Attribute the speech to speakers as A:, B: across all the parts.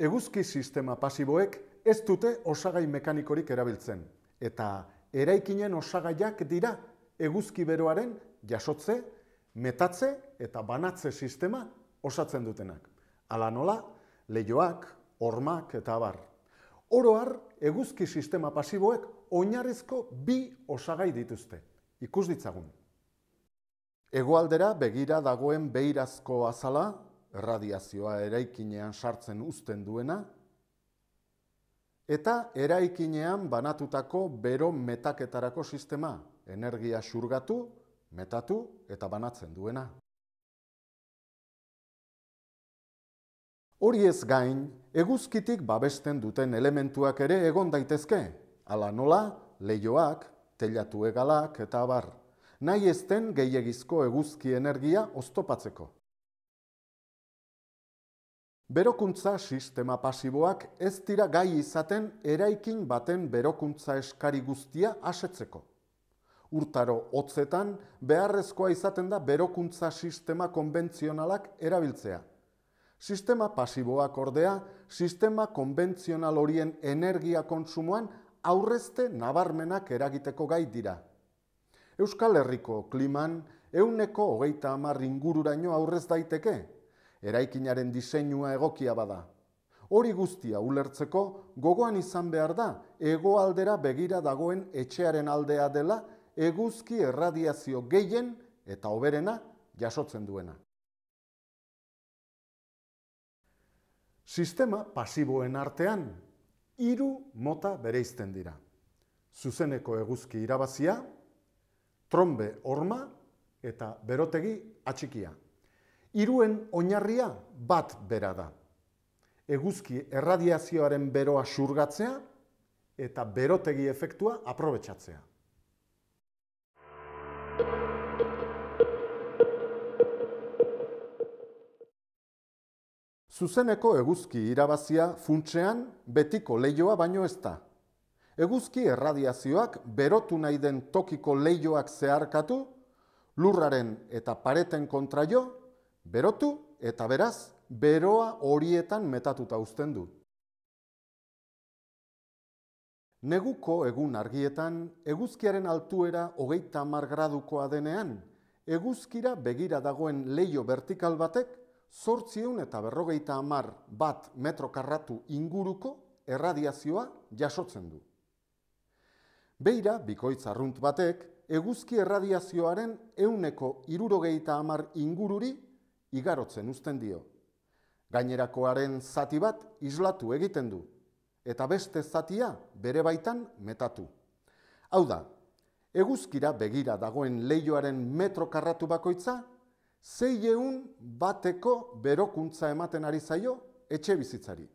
A: Eguzki sistema pasiboek ez dute osagai mekanikorik erabiltzen, eta eraikinen osagaiak dira eguzki beroaren jasotze, metatze eta banatze sistema osatzen dutenak. Ala nola, leioak, hormak eta abar. Oroar, eguzki sistema pasiboek oinarrizko bi osagai dituzte. Ikus ditzagun. Egoaldera begira dagoen beirazko azala erradiazioa eraikinean sartzen uzten duena, eta eraikinean banatutako bero metaketarako sistema, energia xurgatu, metatu eta banatzen duena. Hori ez gain, eguzkitik babesten duten elementuak ere egon daitezke, ala nola, leioak, telatu egalak eta bar. Nahi ezten gehiagizko eguzki energia oztopatzeko. Berokuntza sistema pasiboak ez dira gai izaten eraikin baten berokuntza eskari guztia asetzeko. Urtaro hotzetan beharrezkoa izaten da berokuntza sistema konbentzionalak erabiltzea. Sistema pasiboak ordea, sistema konbentzional horien energia kontsumoan aurrezte nabarmenak eragiteko gai dira. Euskal Herriko kliman, euneko hogeita amar ingururaino aurrez daiteke, eraikinaren diseinua egokia bada. Hori guztia ulertzeko, gogoan izan behar da, egoaldera begira dagoen etxearen aldea dela, eguzki erradiazio gehien eta oberena jasotzen duena. Sistema pasiboen artean, hiru mota bereizten dira. Zuzeneko eguzki irabazia, trombe horma eta berotegi atxikia. Hiruen oinarria bat bera da. Eguzki erradiazioaren beroa xurgatzea eta berotegi efektua aprobetsatzea. Zuzeneko eguzki irabazia funtsean betiko leioa baino ez da. Eguzki erradiazioak berotu nahi den tokiko leioak zeharkatu, lurraren eta pareten kontraio, berotu eta beraz beroa horietan metatuta uzten du. Neguko egun argietan, eguzkiaren altuera hogeita hamar gradukoa denean, eguzkira begira dagoen leio vertikal batek, zortzieun eta berrogeita hamar bat metro karratu inguruko erradiazioa jasotzen du. Beira, bikoitz arrunt batek, eguzki erradiazioaren euneko irurogeita hamar ingururi igarotzen uzten dio. Gainerakoaren zati bat islatu egiten du, eta beste zatia bere baitan metatu. Hau da, eguzkira begira dagoen leioaren metro karratu bakoitza, zei egun bateko berokuntza ematen ari zaio etxe bizitzari.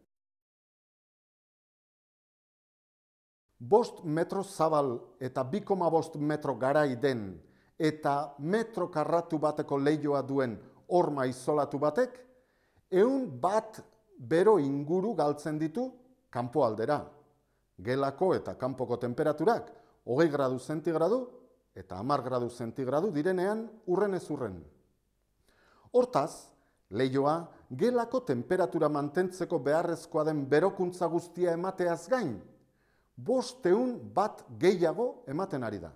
A: Bost metro zabal eta bikoma bost metro garai den eta metro karratu bateko leioa duen orma izolatu batek, eun bat bero inguru galtzen ditu kanpo aldera. Gelako eta kanpoko temperaturak, hogei gradu zentigradu eta amar gradu zentigradu direnean urren ez Hortaz, leioa gelako temperatura mantentzeko beharrezkoa den berokuntza guztia emateaz gain, bosteun bat gehiago ematen ari da.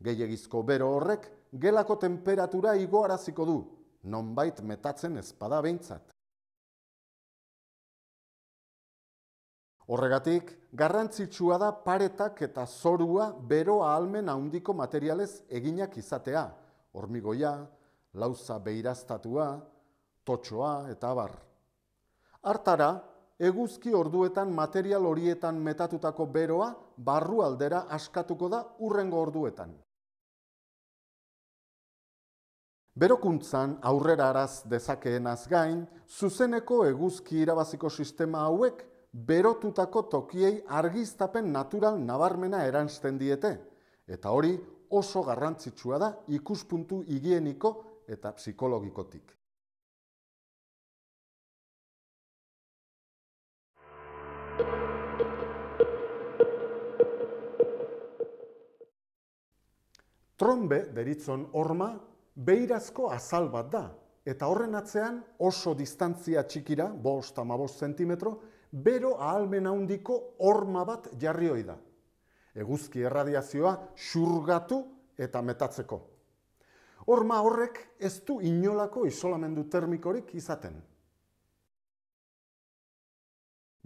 A: Gehiagizko bero horrek gelako temperatura igoaraziko du, nonbait metatzen ezpada behintzat. Horregatik, garrantzitsua da paretak eta zorua beroa almen handiko materialez eginak izatea, hormigoia, lauza beiraztatua, totxoa eta bar. Artara, eguzki orduetan material horietan metatutako beroa barru aldera askatuko da urrengo orduetan. Berokuntzan aurrera araz dezakeen gain, zuzeneko eguzki irabaziko sistema hauek berotutako tokiei argiztapen natural nabarmena eransten diete, eta hori oso garrantzitsua da ikuspuntu higieniko eta psikologikotik. Trombe deritzon horma beirazko azal bat da. Eta horren atzean oso distantzia txikira, bost cm, zentimetro, bero ahalmen handiko horma bat jarri hoi da. Eguzki erradiazioa xurgatu eta metatzeko. Horma horrek ez du inolako isolamendu termikorik izaten.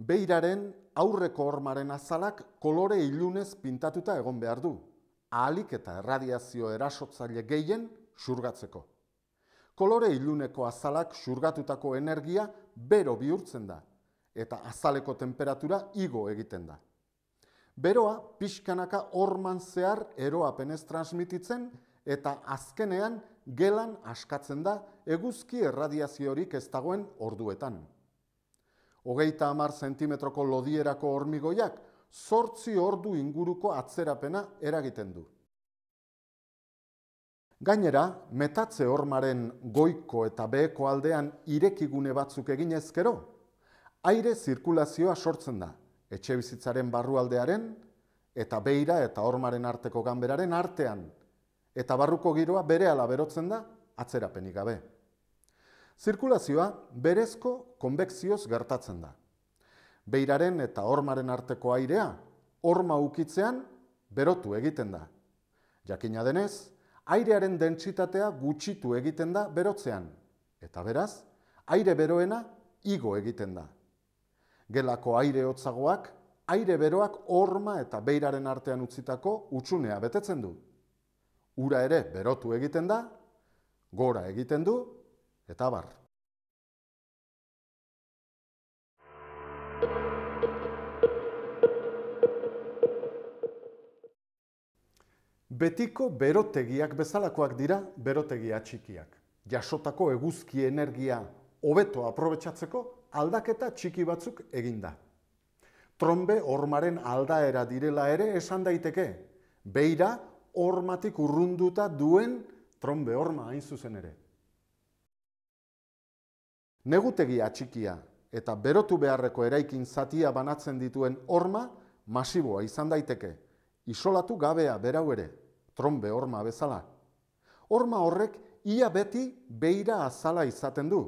A: Beiraren aurreko hormaren azalak kolore ilunez pintatuta egon behar du. Ahalik eta erradiazio erasotzaile gehien xurgatzeko. Kolore iluneko azalak xurgatutako energia bero bihurtzen da, eta azaleko temperatura igo egiten da. Beroa, pixkanaka orman zehar eroapenez transmititzen, eta azkenean gelan askatzen da eguzki erradiaziorik ez dagoen orduetan. Hogeita amar zentimetroko lodierako hormigoiak, sortzi ordu inguruko atzerapena eragiten du. Gainera, metatze hormaren goiko eta beheko aldean irekigune batzuk egin ezkero, aire zirkulazioa sortzen da, etxe bizitzaren barrualdearen, eta beira eta hormaren arteko ganberaren artean, eta barruko giroa bere berotzen da, atzerapenik gabe. Zirkulazioa berezko konbekzioz gertatzen da. Beiraren eta hormaren arteko airea, horma ukitzean, berotu egiten da. Jakina denez, airearen dentsitatea gutxitu egiten da berotzean, eta beraz, aire beroena igo egiten da. Gelako aire hotzagoak, aire beroak horma eta beiraren artean utzitako utxunea betetzen du. Ura ere berotu egiten da, gora egiten du, eta bar. betiko berotegiak bezalakoak dira berotegia txikiak. Jasotako eguzki energia hobeto aprobetsatzeko aldaketa txiki batzuk eginda. Trombe hormaren aldaera direla ere esan daiteke, beira hormatik urrunduta duen trombe horma hain zuzen ere. Negutegia txikia eta berotu beharreko eraikin zatia banatzen dituen horma masiboa izan daiteke, isolatu gabea berau ere trombe horma bezala. Horma horrek ia beti beira azala izaten du,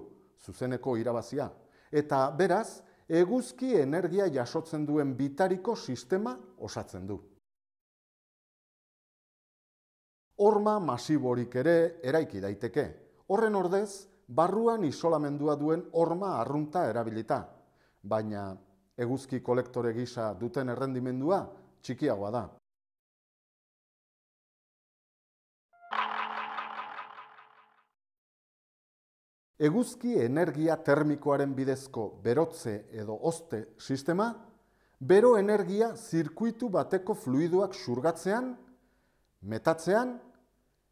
A: zuzeneko irabazia, eta beraz, eguzki energia jasotzen duen bitariko sistema osatzen du. Horma masiborik ere eraiki daiteke. Horren ordez, barruan isolamendua duen horma arrunta erabilita, baina eguzki kolektore gisa duten errendimendua txikiagoa da. eguzki energia termikoaren bidezko berotze edo oste sistema, bero energia zirkuitu bateko fluiduak surgatzean, metatzean,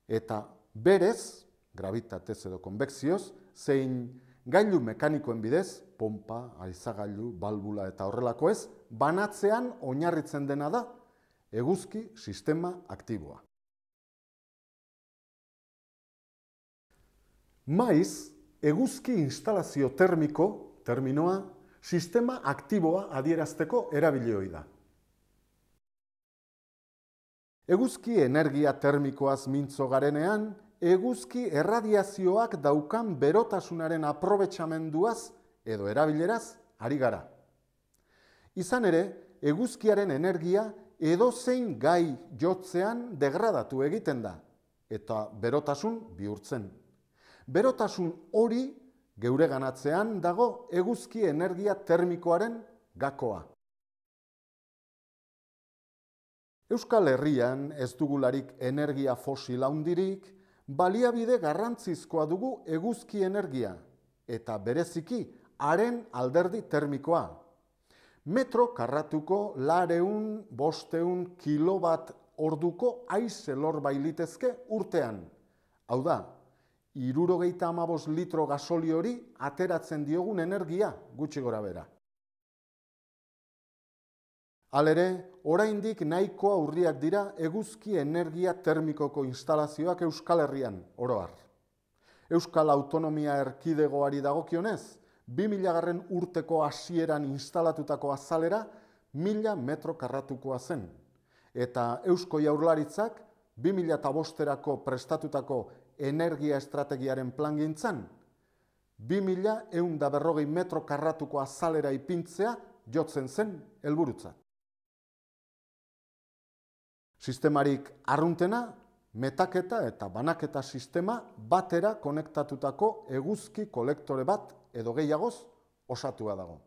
A: eta berez, gravitatez edo konbekzioz, zein gailu mekanikoen bidez, pompa, aizagailu, balbula eta horrelako ez, banatzean oinarritzen dena da, eguzki sistema aktiboa. Maiz, eguzki instalazio termiko, terminoa, sistema aktiboa adierazteko erabilioi da. Eguzki energia termikoaz mintzo garenean, eguzki erradiazioak daukan berotasunaren aprobetsamenduaz edo erabileraz ari gara. Izan ere, eguzkiaren energia edo zein gai jotzean degradatu egiten da, eta berotasun bihurtzen Berotasun hori geure ganatzean dago eguzki energia termikoaren gakoa. Euskal Herrian ez dugularik energia fosila handirik baliabide garrantzizkoa dugu eguzki energia eta bereziki haren alderdi termikoa. Metro karratuko lareun bosteun kilobat orduko aizelor bailitezke urtean. Hau da, irurogeita amabos litro gasoli hori ateratzen diogun energia gutxi gora bera. Alere, oraindik nahikoa urriak dira eguzki energia termikoko instalazioak Euskal Herrian, oroar. Euskal Autonomia Erkidegoari dagokionez, 2000 garren urteko hasieran instalatutako azalera 1000 metro karratukoa zen. Eta Eusko Jaurlaritzak 2000 bosterako prestatutako energia estrategiaren plangintzan, 2000 eun da berrogei metro karratuko azalera ipintzea jotzen zen helburutza. Sistemarik arruntena, metaketa eta banaketa sistema batera konektatutako eguzki kolektore bat edo gehiagoz osatua dago.